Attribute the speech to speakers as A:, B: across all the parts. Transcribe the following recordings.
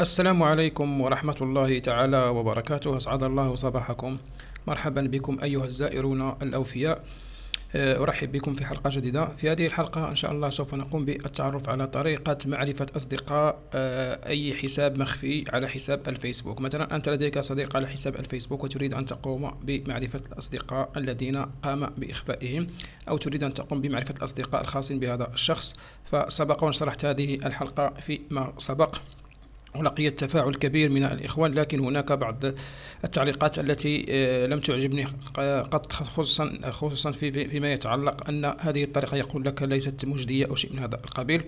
A: السلام عليكم ورحمة الله تعالى وبركاته أسعد الله صباحكم مرحبا بكم أيها الزائرون الأوفياء آه، أرحب بكم في حلقة جديدة في هذه الحلقة إن شاء الله سوف نقوم بالتعرف على طريقة معرفة أصدقاء آه، أي حساب مخفي على حساب الفيسبوك مثلا أنت لديك صديق على حساب الفيسبوك وتريد أن تقوم بمعرفة الأصدقاء الذين قام بإخفائهم أو تريد أن تقوم بمعرفة الأصدقاء الخاصين بهذا الشخص فسبق وشرحت هذه الحلقة فيما سبق ولقيت تفاعل كبير من الإخوان لكن هناك بعض التعليقات التي آه، لم تعجبني قط خصوصا خصوصا في فيما يتعلق أن هذه الطريقة يقول لك ليست مجدية أو شيء من هذا القبيل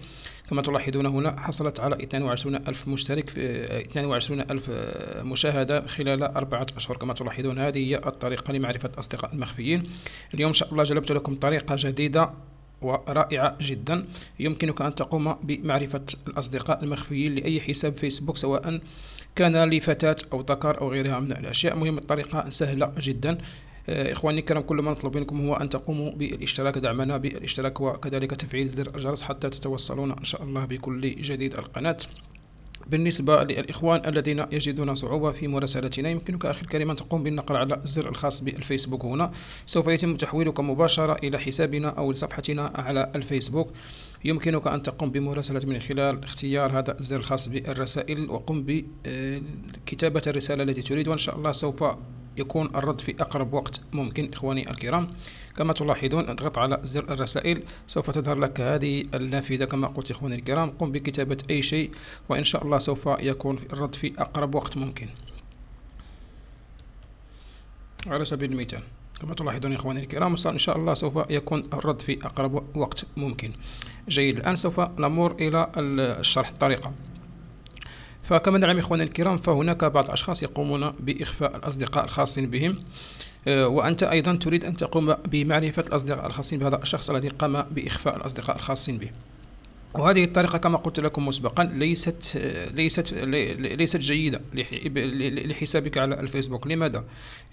A: كما تلاحظون هنا حصلت على 22 ألف مشترك في 22 آه، ألف آه، مشاهدة خلال أربعة أشهر كما تلاحظون هذه هي الطريقة لمعرفة الأصدقاء المخفيين اليوم إن شاء الله جلبت لكم طريقة جديدة ورائعة جدا يمكنك أن تقوم بمعرفة الأصدقاء المخفيين لأي حساب فيسبوك سواء كان لفتاة أو ذكر أو غيرها من الأشياء مهم الطريقة سهلة جدا آه، إخواني الكرام كل ما نطلب منكم هو أن تقوموا بالاشتراك دعمنا بالاشتراك وكذلك تفعيل زر الجرس حتى تتوصلون إن شاء الله بكل جديد القناة بالنسبة للإخوان الذين يجدون صعوبة في مراسلتنا يمكنك أخي الكريم أن تقوم بالنقر على الزر الخاص بالفيسبوك هنا سوف يتم تحويلك مباشرة إلى حسابنا أو صفحتنا على الفيسبوك يمكنك أن تقوم بمراسلة من خلال اختيار هذا الزر الخاص بالرسائل وقم بكتابة الرسالة التي تريد وإن شاء الله سوف يكون الرد في أقرب وقت ممكن إخواني الكرام كما تلاحظون اضغط على زر الرسائل سوف تظهر لك هذه النافذة كما قلت إخواني الكرام قم بكتابة أي شيء وإن شاء الله سوف يكون الرد في أقرب وقت ممكن على سبيل المثال كما تلاحظون إخواني الكرام إن شاء الله سوف يكون الرد في أقرب وقت ممكن جيد الآن سوف نمر إلى الشرح الطريقة فكما نعلم إخواننا الكرام فهناك بعض الأشخاص يقومون بإخفاء الأصدقاء الخاصين بهم آه، وأنت أيضا تريد أن تقوم بمعرفة الأصدقاء الخاصين بهذا الشخص الذي قام بإخفاء الأصدقاء الخاصين به وهذه الطريقه كما قلت لكم مسبقا ليست ليست ليست جيده لحسابك على الفيسبوك لماذا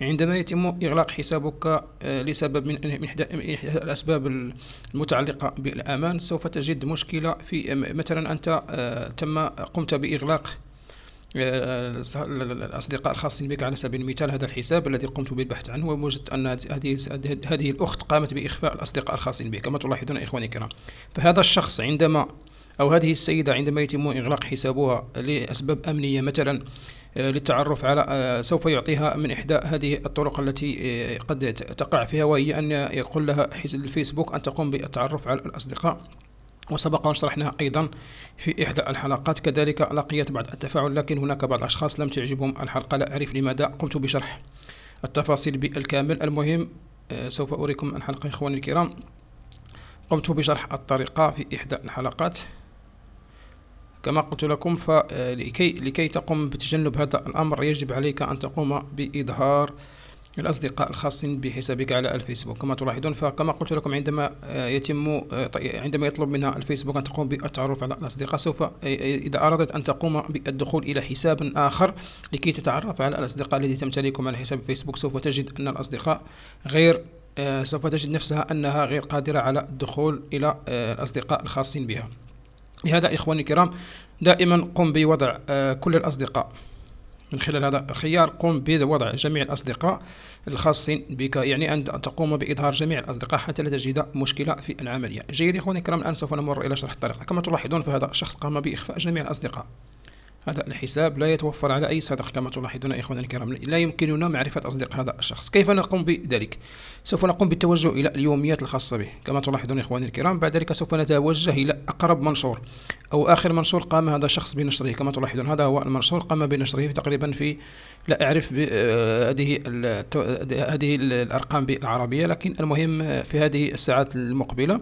A: عندما يتم اغلاق حسابك آه، لسبب من احدى الاسباب المتعلقه بالامان سوف تجد مشكله في مثلا انت آه، تم قمت باغلاق الاصدقاء الخاصين بك على سبيل المثال هذا الحساب الذي قمت بالبحث عنه ووجدت ان هذه هذه الاخت قامت باخفاء الاصدقاء الخاصين بك كما تلاحظون اخواني الكرام فهذا الشخص عندما أو هذه السيدة عندما يتم إغلاق حسابها لأسباب أمنية مثلا آه، للتعرف على آه، سوف يعطيها من إحدى هذه الطرق التي آه، قد تقع فيها وهي أن يقول لها الفيسبوك أن تقوم بالتعرف على الأصدقاء وسبق أن شرحناها أيضا في إحدى الحلقات كذلك لقيت بعض التفاعل لكن هناك بعض الأشخاص لم تعجبهم الحلقة لا أعرف لماذا قمت بشرح التفاصيل بالكامل المهم آه، سوف أريكم الحلقة إخواني الكرام قمت بشرح الطريقة في إحدى الحلقات كما قلت لكم فلكي آه، لكي تقوم بتجنب هذا الأمر يجب عليك أن تقوم بإظهار الأصدقاء الخاصين بحسابك على الفيسبوك كما تلاحظون فكما قلت لكم عندما آه، يتم آه، عندما يطلب منها الفيسبوك أن تقوم بالتعرف على الأصدقاء سوف آه، إذا أرادت أن تقوم بالدخول إلى حساب آخر لكي تتعرف على الأصدقاء الذي تمتلكهم على حساب فيسبوك سوف تجد أن الأصدقاء غير سوف تجد نفسها أنها غير قادرة على الدخول إلى الأصدقاء الخاصين بها لهذا إخواني الكرام دائما قم بوضع كل الأصدقاء من خلال هذا الخيار قم بوضع جميع الأصدقاء الخاصين بك يعني أن تقوم بإظهار جميع الأصدقاء حتى لا تجد مشكلة في العملية جيد إخواني الكرام الآن سوف نمر إلى شرح الطريقة كما تلاحظون فهذا الشخص قام بإخفاء جميع الأصدقاء هذا الحساب لا يتوفر على أي صداقة كما تلاحظون إخواننا الكرام لا يمكننا معرفة أصدقاء هذا الشخص كيف نقوم بذلك سوف نقوم بالتوجه إلى اليوميات الخاصة به كما تلاحظون إخواني الكرام بعد ذلك سوف نتوجه إلى أقرب منشور أو آخر منشور قام هذا الشخص بنشره كما تلاحظون هذا هو المنشور قام بنشره تقريبا في لا أعرف آه، هذه هذه الأرقام بالعربية لكن المهم في هذه الساعات المقبلة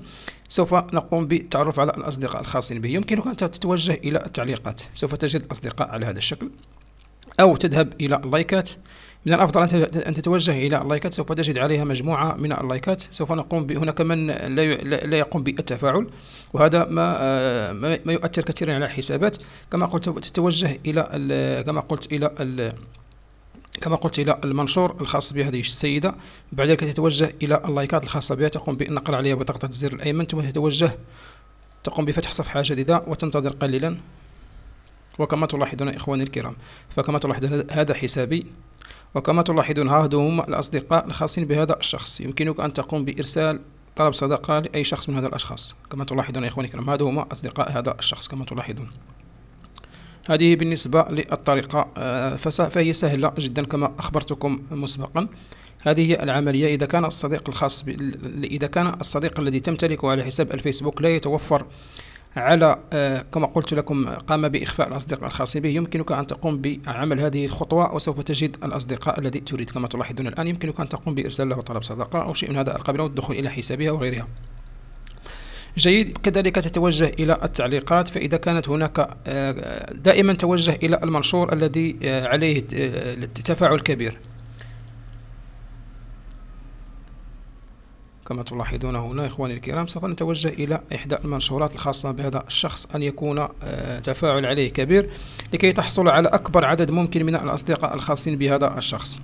A: سوف نقوم بالتعرف على الأصدقاء الخاصين به يمكنك أن تتوجه إلى التعليقات سوف تجد الأصدقاء على هذا الشكل أو تذهب إلى اللايكات من الأفضل أن تتوجه إلى اللايكات سوف تجد عليها مجموعة من اللايكات سوف نقوم ب... هناك من لا يقوم بالتفاعل وهذا ما آه، ما يؤثر كثيرا على الحسابات كما قلت تتوجه إلى ال... كما قلت إلى ال... كما قلت إلى المنشور الخاص بهذه السيدة بعد ذلك تتوجه إلى اللايكات الخاصة بها تقوم بالنقر عليها بضغطة الزر الأيمن ثم تتوجه تقوم بفتح صفحة جديدة وتنتظر قليلا وكما تلاحظون إخواني الكرام فكما تلاحظون هذا حسابي وكما تلاحظون ها هم الأصدقاء الخاصين بهذا الشخص يمكنك أن تقوم بإرسال طلب صدقة لأي شخص من هذا الأشخاص كما تلاحظون يا إخواني الكرام هذا هما أصدقاء هذا الشخص كما تلاحظون هذه بالنسبة للطريقة آه، فهي سهلة جدا كما أخبرتكم مسبقا هذه هي العملية إذا كان الصديق الخاص ب... إذا كان الصديق الذي تمتلكه على حساب الفيسبوك لا يتوفر على آه، كما قلت لكم قام باخفاء الاصدقاء الخاصين به يمكنك ان تقوم بعمل هذه الخطوه وسوف تجد الاصدقاء الذي تريد كما تلاحظون الان يمكنك ان تقوم بارسال له طلب صدقه او شيء من هذا القبيل والدخول الى حسابها وغيرها جيد كذلك تتوجه إلى التعليقات فإذا كانت هناك آه، دائما توجه إلى المنشور الذي آه، عليه التفاعل كبير كما تلاحظون هنا إخواني الكرام سوف نتوجه إلى إحدى المنشورات الخاصة بهذا الشخص أن يكون آه، تفاعل عليه كبير لكي تحصل على أكبر عدد ممكن من الأصدقاء الخاصين بهذا الشخص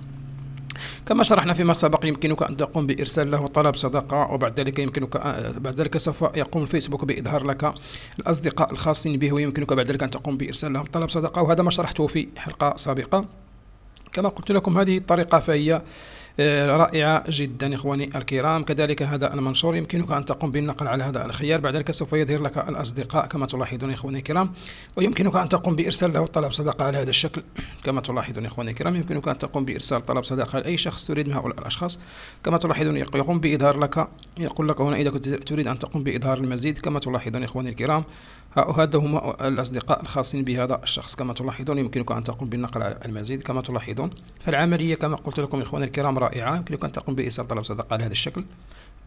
A: كما شرحنا فيما سبق يمكنك أن تقوم بإرسال له طلب صدقة وبعد ذلك يمكنك آه، بعد ذلك سوف يقوم الفيسبوك بإظهار لك الأصدقاء الخاصين به ويمكنك بعد ذلك أن تقوم بإرسال لهم طلب صدقة وهذا ما شرحته في حلقة سابقة كما قلت لكم هذه الطريقة فهي آه، رائعة جدا إخواني الكرام كذلك هذا المنشور يمكنك أن تقوم بالنقل على هذا الخيار بعد ذلك سوف يظهر لك الأصدقاء كما تلاحظون إخواني الكرام ويمكنك أن تقوم بإرسال له طلب صدقة على هذا الشكل كما تلاحظون إخواني الكرام يمكنك أن تقوم بإرسال طلب صدقة لأي شخص تريد من هؤلاء الأشخاص كما تلاحظون يقوم بإظهار لك يقول لك هنا إذا كنت تريد أن تقوم بإظهار المزيد كما تلاحظون إخواني الكرام هذا هما الأصدقاء الخاصين بهذا الشخص كما تلاحظون يمكنك أن تقوم بالنقل على المزيد كما تلاحظون فالعملية كما قلت لكم إخواني الكرام رائعة يمكنك أن تقوم بإيصال طلب صدقة على هذا الشكل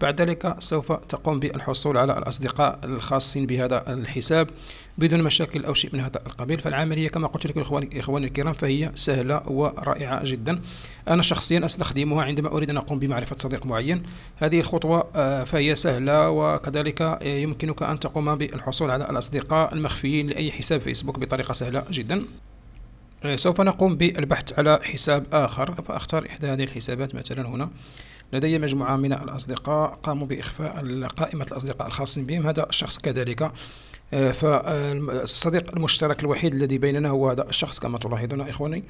A: بعد ذلك سوف تقوم بالحصول على الأصدقاء الخاصين بهذا الحساب بدون مشاكل أو شيء من هذا القبيل فالعملية كما قلت لكم إخواني الكرام فهي سهلة ورائعة جدا أنا شخصيا أستخدمها عندما أريد أن أقوم بمعرفة صديق معين هذه الخطوة آه، فهي سهلة وكذلك آه، يمكنك أن تقوم بالحصول على الأصدقاء المخفيين لأي حساب فيسبوك بطريقة سهلة جدا إيه، سوف نقوم بالبحث على حساب آخر فأختار إحدى هذه الحسابات مثلا هنا لدي مجموعة من الأصدقاء قاموا بإخفاء قائمة الأصدقاء الخاصين بهم هذا الشخص كذلك إيه، فالصديق المشترك الوحيد الذي بيننا هو هذا الشخص كما تلاحظون إخواني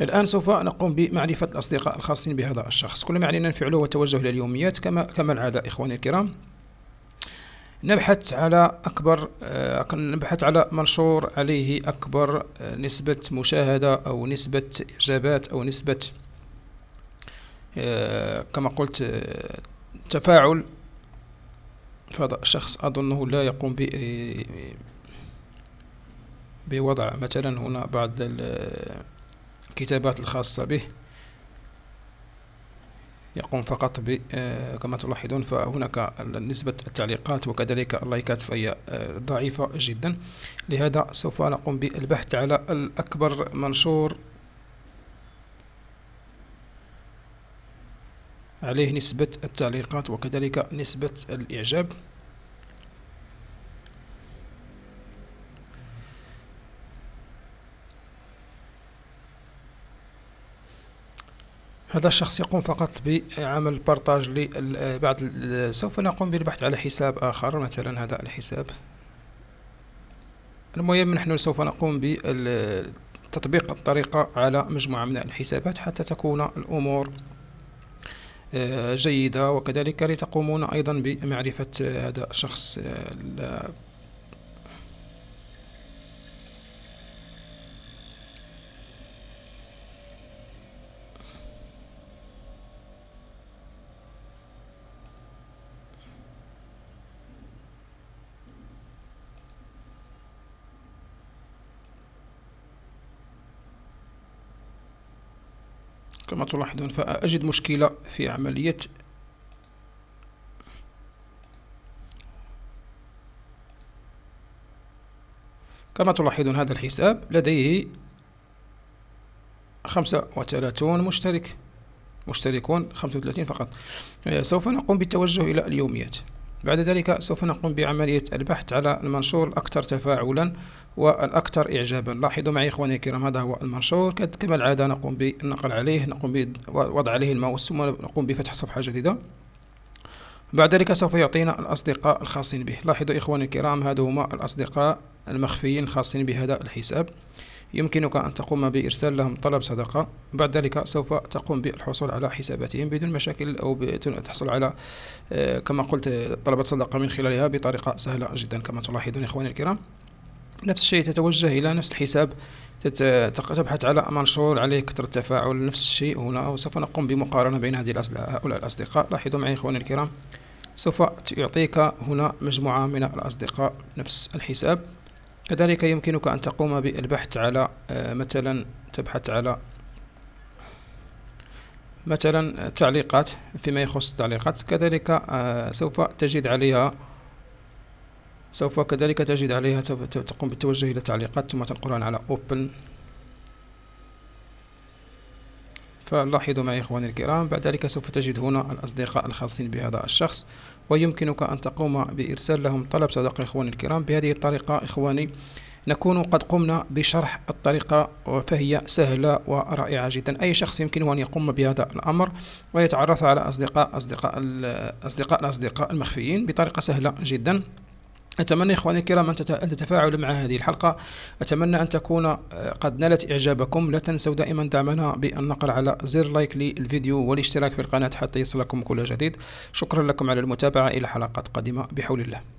A: الآن سوف نقوم بمعرفة الأصدقاء الخاصين بهذا الشخص كل ما علينا نفعله هو التوجه إلى اليوميات كما, كما العادة إخواني الكرام نبحث على أكبر آه، نبحث على منشور عليه أكبر آه، نسبة مشاهدة أو نسبة إعجابات أو نسبة آه، كما قلت تفاعل فهذا الشخص أظنه لا يقوم ب بوضع مثلا هنا بعض الكتابات الخاصة به يقوم فقط ب آه، كما تلاحظون فهناك نسبة التعليقات وكذلك اللايكات فهي آه، ضعيفة جدا لهذا سوف نقوم بالبحث على الأكبر منشور عليه نسبة التعليقات وكذلك نسبة الإعجاب هذا الشخص يقوم فقط بعمل بارتاج لبعض سوف نقوم بالبحث على حساب آخر مثلا هذا الحساب المهم نحن سوف نقوم بتطبيق الطريقة على مجموعة من الحسابات حتى تكون الأمور آه، جيدة وكذلك لتقومون أيضا بمعرفة هذا الشخص آه، كما تلاحظون فأجد مشكلة في عملية كما تلاحظون هذا الحساب لديه خمسة وثلاثون مشترك مشتركون خمسة وثلاثين فقط آه، سوف نقوم بالتوجه إلى اليوميات بعد ذلك سوف نقوم بعملية البحث على المنشور الأكثر تفاعلا والأكثر إعجابا لاحظوا معي إخواني الكرام هذا هو المنشور كما العادة نقوم بالنقل عليه نقوم بوضع عليه الماوس ثم نقوم بفتح صفحة جديدة بعد ذلك سوف يعطينا الأصدقاء الخاصين به لاحظوا إخواني الكرام هذا هما الأصدقاء المخفيين الخاصين بهذا الحساب يمكنك أن تقوم بإرسال لهم طلب صدقة بعد ذلك سوف تقوم بالحصول على حساباتهم بدون مشاكل أو تحصل على آه، كما قلت طلبة صدقة من خلالها بطريقة سهلة جدا كما تلاحظون إخواني الكرام نفس الشيء تتوجه إلى نفس الحساب تبحث على منشور عليه كثرة التفاعل نفس الشيء هنا وسوف نقوم بمقارنة بين هذه هؤلاء الأصدقاء لاحظوا معي إخواني الكرام سوف يعطيك هنا مجموعة من الأصدقاء نفس الحساب كذلك يمكنك أن تقوم بالبحث على آه، مثلا تبحث على مثلا تعليقات فيما يخص التعليقات كذلك آه، سوف تجد عليها سوف كذلك تجد عليها تقوم بالتوجه إلى تعليقات ثم تنقلها على أوبن فلاحظوا معي إخواني الكرام بعد ذلك سوف تجد هنا الأصدقاء الخاصين بهذا الشخص ويمكنك أن تقوم بإرسال لهم طلب صداقة إخواني الكرام بهذه الطريقة إخواني نكون قد قمنا بشرح الطريقة فهي سهلة ورائعة جدا أي شخص يمكنه أن يقوم بهذا الأمر ويتعرف على أصدقاء أصدقاء أصدقاء الأصدقاء المخفيين بطريقة سهلة جدا أتمنى إخواني الكرام أن تتفاعلوا مع هذه الحلقة أتمنى أن تكون آه، قد نالت إعجابكم لا تنسوا دائما دعمنا بالنقر على زر لايك للفيديو والاشتراك في القناة حتى يصلكم كل جديد شكرا لكم على المتابعة إلى حلقات قادمة بحول الله